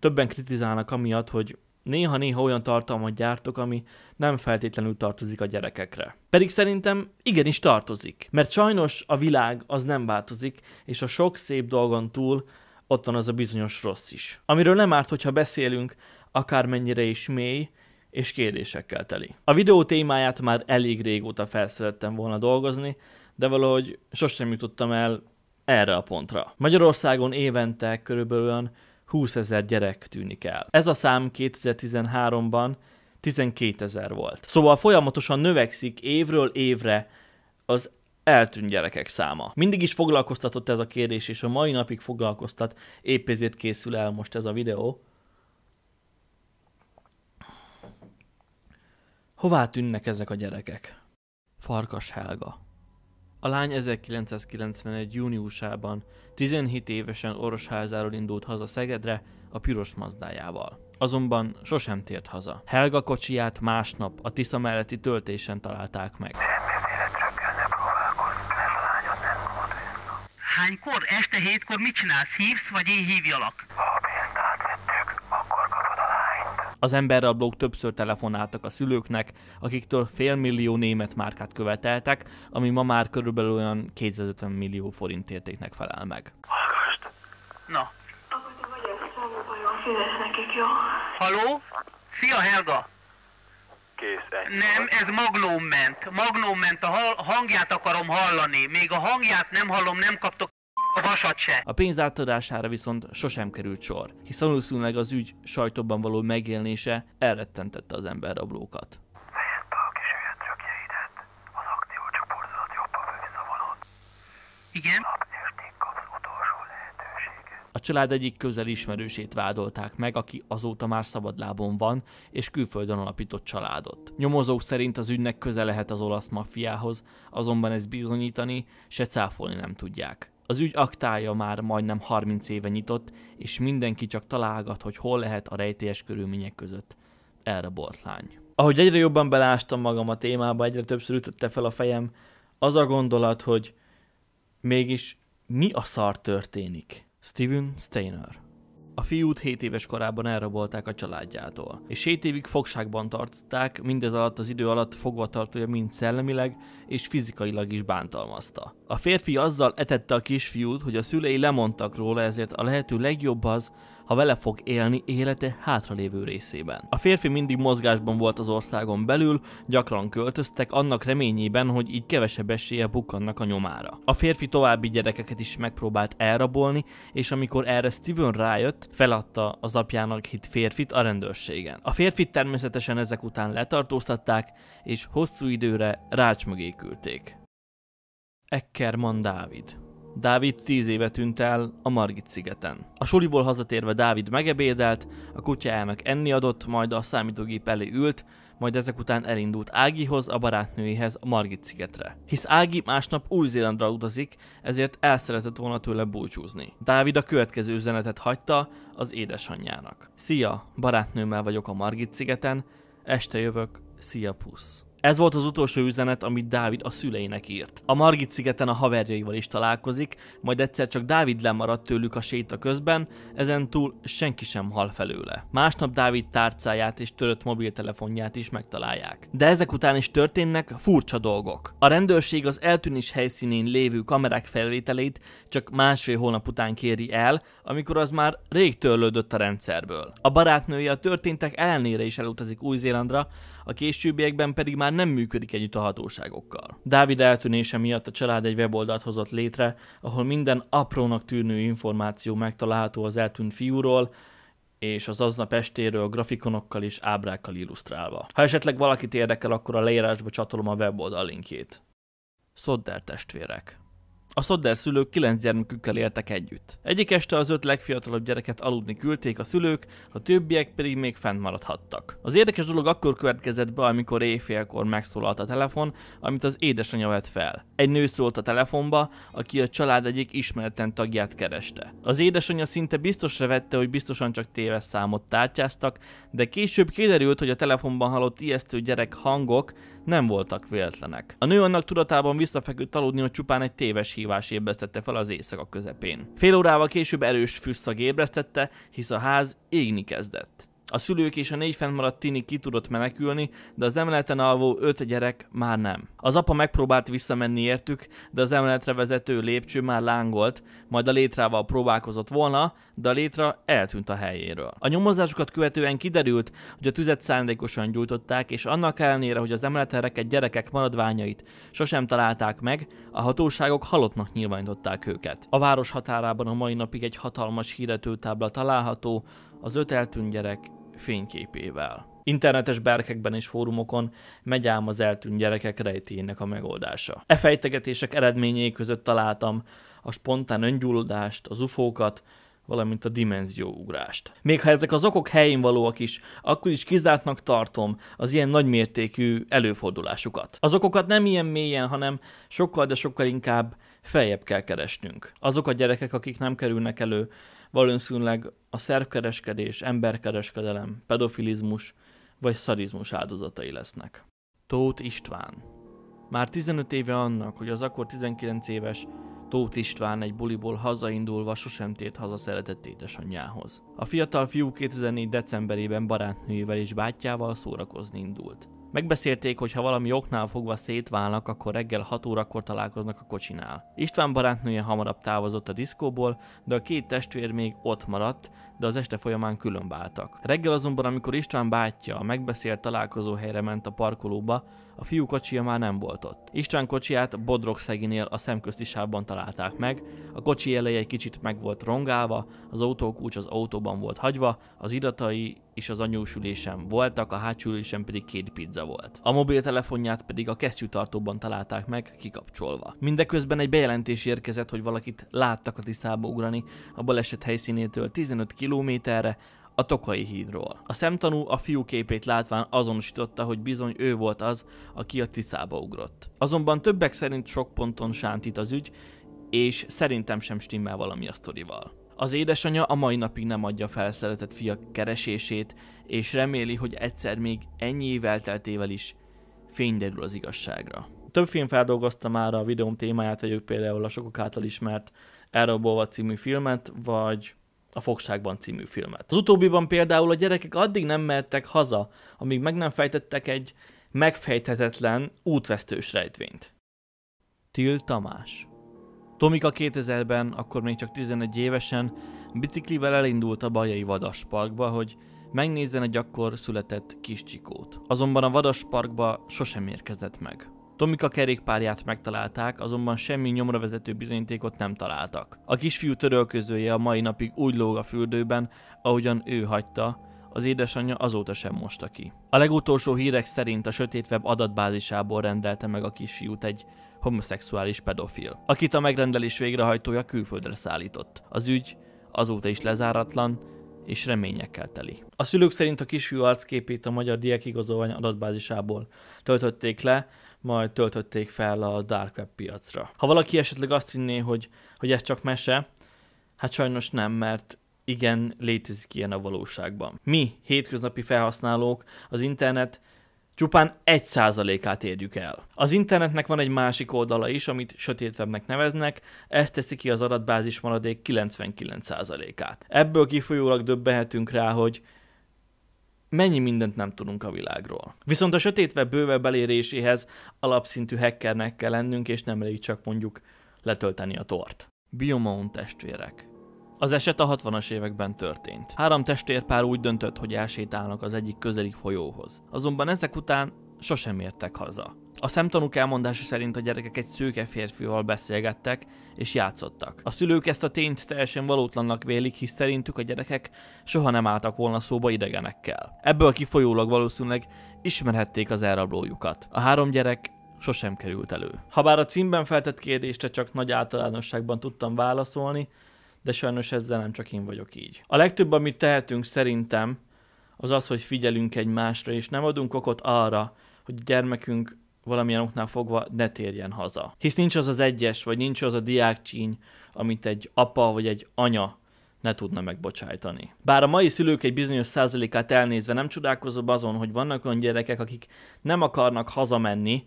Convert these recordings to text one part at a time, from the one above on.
Többen kritizálnak amiatt, hogy néha-néha olyan tartalmat gyártok, ami nem feltétlenül tartozik a gyerekekre. Pedig szerintem igenis tartozik, mert sajnos a világ az nem változik, és a sok szép dolgon túl ott van az a bizonyos rossz is. Amiről nem árt, hogyha beszélünk, akármennyire is mély, és kérdésekkel teli. A videó témáját már elég régóta felszerettem volna dolgozni, de valahogy sosem jutottam el erre a pontra. Magyarországon évente körülbelül 20 ezer gyerek tűnik el. Ez a szám 2013-ban 12 ezer volt. Szóval folyamatosan növekszik évről évre az eltűnt gyerekek száma. Mindig is foglalkoztatott ez a kérdés, és a mai napig foglalkoztat, épp ezért készül el most ez a videó. Hová tűnnek ezek a gyerekek? Farkas Helga a lány 1991. júniusában 17 évesen orosházáról indult haza Szegedre a piros mazdájával. Azonban sosem tért haza. Helga kocsiját másnap a Tisza melletti töltésen találták meg. Hánykor? Este hétkor mit csinálsz? Hívsz, vagy én hívjalak? Ha az blog többször telefonáltak a szülőknek, akiktől félmillió német márkát követeltek, ami ma már körülbelül olyan 250 millió forint értéknek felel meg. Hallgast! Na? Halló? a jó? Haló? Szia Helga! Kész, Nem, ez Magnóm ment, a hangját akarom hallani. Még a hangját nem hallom, nem kaptok a vasat se. A pénz átadására viszont sosem került sor, hisz valószínűleg az ügy sajtóban való megjelenése elrettentette az emberrablókat. Igen? A család egyik közel ismerősét vádolták meg, aki azóta már szabadlábon van, és külföldön alapított családot. Nyomozók szerint az ügynek köze lehet az olasz maffiához, azonban ezt bizonyítani, se cáfolni nem tudják. Az ügy aktája már majdnem 30 éve nyitott, és mindenki csak találgat, hogy hol lehet a rejtélyes körülmények között. Erre lány. Ahogy egyre jobban belástam magam a témába, egyre többször ütötte fel a fejem, az a gondolat, hogy mégis mi a szar történik? Steven Steiner a fiút 7 éves korában elrabolták a családjától, és 7 évig fogságban tartották, mindez alatt az idő alatt fogvatartója mind szellemileg és fizikailag is bántalmazta. A férfi azzal etette a kisfiút, hogy a szülei lemondtak róla, ezért a lehető legjobb az, ha vele fog élni élete hátralévő részében. A férfi mindig mozgásban volt az országon belül, gyakran költöztek annak reményében, hogy így kevesebb esélye bukkannak a nyomára. A férfi további gyerekeket is megpróbált elrabolni, és amikor erre Steven rájött, feladta az apjának hit férfit a rendőrségen. A férfit természetesen ezek után letartóztatták, és hosszú időre rács mögé küldték. Ecker Dávid Dávid tíz éve tűnt el a Margit szigeten. A suliból hazatérve Dávid megebédelt, a kutyájának enni adott, majd a számítógép elé ült, majd ezek után elindult Ágihoz, a barátnőjéhez a Margit szigetre. Hisz Ági másnap Új-Zélandra utazik, ezért el szeretett volna tőle búcsúzni. Dávid a következő üzenetet hagyta az édesanyjának. Szia, barátnőmmel vagyok a Margit szigeten, este jövök, szia pusz. Ez volt az utolsó üzenet, amit Dávid a szüleinek írt. A Margit szigeten a haverjaival is találkozik, majd egyszer csak Dávid lemaradt tőlük a séta közben, ezen túl senki sem hal felőle. Másnap Dávid tárcáját és törött mobiltelefonját is megtalálják. De ezek után is történnek furcsa dolgok. A rendőrség az eltűnés helyszínén lévő kamerák felvételét csak másfél hónap után kéri el, amikor az már rég törlődött a rendszerből. A barátnője a történtek ellenére is elutazik Új-Zélandra, a későbbiekben pedig már már nem működik együtt a hatóságokkal. Dávid eltűnése miatt a család egy weboldalt hozott létre, ahol minden aprónak tűnő információ megtalálható az eltűnt fiúról, és az aznap estéről grafikonokkal és ábrákkal illusztrálva. Ha esetleg valakit érdekel, akkor a leírásba csatolom a weboldal linkjét. Szodder testvérek a Szodder szülők kilenc gyermekükkel éltek együtt. Egyik este az öt legfiatalabb gyereket aludni küldték a szülők, a többiek pedig még fent maradhattak. Az érdekes dolog akkor következett be, amikor éjfélkor megszólalt a telefon, amit az édesanyja vett fel. Egy nő szólt a telefonba, aki a család egyik ismeretlen tagját kereste. Az édesanyja szinte biztosra vette, hogy biztosan csak téves számot tártyáztak, de később kiderült, hogy a telefonban hallott ijesztő gyerek hangok nem voltak véletlenek. A nő annak tudatában visszafeküdt aludni, hogy csupán egy téves hívás ébresztette fel az éjszaka közepén. Fél órával később erős fűszag ébresztette, hisz a ház égni kezdett. A szülők és a négy fennmaradt tini ki tudott menekülni, de az emeleten alvó öt gyerek már nem. Az apa megpróbált visszamenni értük, de az emeletre vezető lépcső már lángolt, majd a létrával próbálkozott volna, de a létra eltűnt a helyéről. A nyomozásokat követően kiderült, hogy a tüzet szándékosan gyújtották, és annak ellenére, hogy az emeleten rekedt gyerekek maradványait sosem találták meg, a hatóságok halottnak nyilvánították őket. A város határában a mai napig egy hatalmas híretőtábla található, az öt eltűnt gyerek fényképével. Internetes berkekben és fórumokon megy ám az eltűnt gyerekek rejtének a megoldása. E fejtegetések eredményei között találtam a spontán öngyulladást, az ufókat, valamint a dimenzióugrást. Még ha ezek az okok helyén valóak is, akkor is kizártnak tartom az ilyen nagymértékű előfordulásukat. Az okokat nem ilyen mélyen, hanem sokkal, de sokkal inkább feljebb kell keresnünk. Azok a gyerekek, akik nem kerülnek elő valószínűleg a szervkereskedés, emberkereskedelem, pedofilizmus vagy szarizmus áldozatai lesznek. Tóth István Már 15 éve annak, hogy az akkor 19 éves Tóth István egy buliból hazaindulva sosem tért haza szeretett édesanyjához. A fiatal fiú 2004. decemberében barátnőjével és bátyjával szórakozni indult. Megbeszélték, hogy ha valami oknál fogva szétválnak, akkor reggel 6 órakor találkoznak a kocsinál. István barátnője hamarabb távozott a diszkóból, de a két testvér még ott maradt, de az este folyamán különbáltak. Reggel azonban, amikor István bátyja a megbeszélt találkozó helyre ment a parkolóba, a fiú kocsija már nem volt ott. István kocsiját Bodrogszeginél a szemközti sávban találták meg, a kocsi eleje egy kicsit meg volt rongálva, az autókulcs az autóban volt hagyva, az iratai és az anyósülésem voltak, a hátsülésem pedig két pizza volt. A mobiltelefonját pedig a kesztyűtartóban találták meg, kikapcsolva. Mindeközben egy bejelentés érkezett, hogy valakit láttak a Tiszába ugrani a baleset helyszínétől 15 kilométerre, a Tokai hídról. A szemtanú a fiú képét látván azonosította, hogy bizony ő volt az, aki a Tiszába ugrott. Azonban többek szerint sok ponton sántít az ügy, és szerintem sem stimmel valami a sztorival. Az édesanyja a mai napig nem adja fel szeretett fia keresését, és reméli, hogy egyszer még ennyi év elteltével is fény derül az igazságra. Több film feldolgozta már a videóm témáját, vagy például a sokok által ismert Elrabolva című filmet, vagy a Fogságban című filmet. Az utóbbiban például a gyerekek addig nem mehettek haza, amíg meg nem fejtettek egy megfejthetetlen útvesztős rejtvényt. Til Tamás Tomika 2000-ben, akkor még csak 11 évesen, biciklivel elindult a Bajai Vadasparkba, hogy megnézzen egy akkor született kis csikót. Azonban a Vadasparkba sosem érkezett meg. Tomika kerékpárját megtalálták, azonban semmi nyomra vezető bizonyítékot nem találtak. A kisfiú törölközője a mai napig úgy lóg a fürdőben, ahogyan ő hagyta, az édesanyja azóta sem mosta ki. A legutolsó hírek szerint a sötét web adatbázisából rendelte meg a kisfiút egy homoszexuális pedofil, akit a megrendelés végrehajtója külföldre szállított. Az ügy azóta is lezáratlan, és reményekkel teli. A szülők szerint a kisfiú arcképét a magyar diák igazolvány adatbázisából töltötték le, majd töltötték fel a dark web piacra. Ha valaki esetleg azt hinné, hogy, hogy ez csak mese, hát sajnos nem, mert igen, létezik ilyen a valóságban. Mi, hétköznapi felhasználók, az internet csupán 1%-át érjük el. Az internetnek van egy másik oldala is, amit sötétebbnek neveznek, Ezt teszi ki az adatbázis maradék 99%-át. Ebből kifolyólag döbbenhetünk rá, hogy mennyi mindent nem tudunk a világról. Viszont a sötét web bővebb eléréséhez alapszintű hackernek kell lennünk, és nem elég csak mondjuk letölteni a tort. Biomount testvérek. Az eset a 60-as években történt. Három testérpár úgy döntött, hogy elsétálnak az egyik közeli folyóhoz. Azonban ezek után sosem értek haza. A szemtanúk elmondása szerint a gyerekek egy szőke férfival beszélgettek és játszottak. A szülők ezt a tényt teljesen valótlannak vélik, hisz szerintük a gyerekek soha nem álltak volna szóba idegenekkel. Ebből kifolyólag valószínűleg ismerhették az elrablójukat. A három gyerek sosem került elő. Habár a címben feltett kérdésre csak nagy általánosságban tudtam válaszolni, de sajnos ezzel nem csak én vagyok így. A legtöbb, amit tehetünk szerintem, az az, hogy figyelünk egymásra, és nem adunk okot arra, hogy gyermekünk valamilyen oknál fogva ne térjen haza. Hisz nincs az az egyes, vagy nincs az a diákcsíny, amit egy apa vagy egy anya ne tudna megbocsájtani. Bár a mai szülők egy bizonyos százalékát elnézve nem csodálkozom azon, hogy vannak olyan gyerekek, akik nem akarnak hazamenni,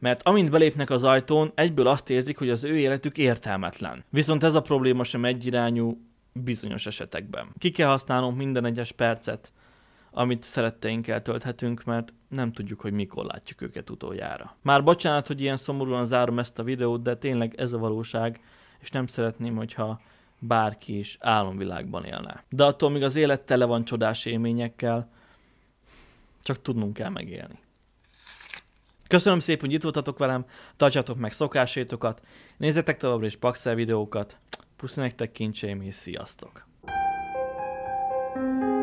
mert amint belépnek az ajtón, egyből azt érzik, hogy az ő életük értelmetlen. Viszont ez a probléma sem egyirányú bizonyos esetekben. Ki kell használnunk minden egyes percet, amit szeretteinkkel tölthetünk, mert nem tudjuk, hogy mikor látjuk őket utoljára. Már bocsánat, hogy ilyen szomorúan zárom ezt a videót, de tényleg ez a valóság, és nem szeretném, hogyha bárki is álomvilágban élne. De attól, míg az élet tele van csodás élményekkel, csak tudnunk kell megélni. Köszönöm szépen, hogy itt voltatok velem, tartsatok meg szokásétokat, nézzetek továbbra is Paxel videókat, puszi nektek kincseim és sziasztok! thank you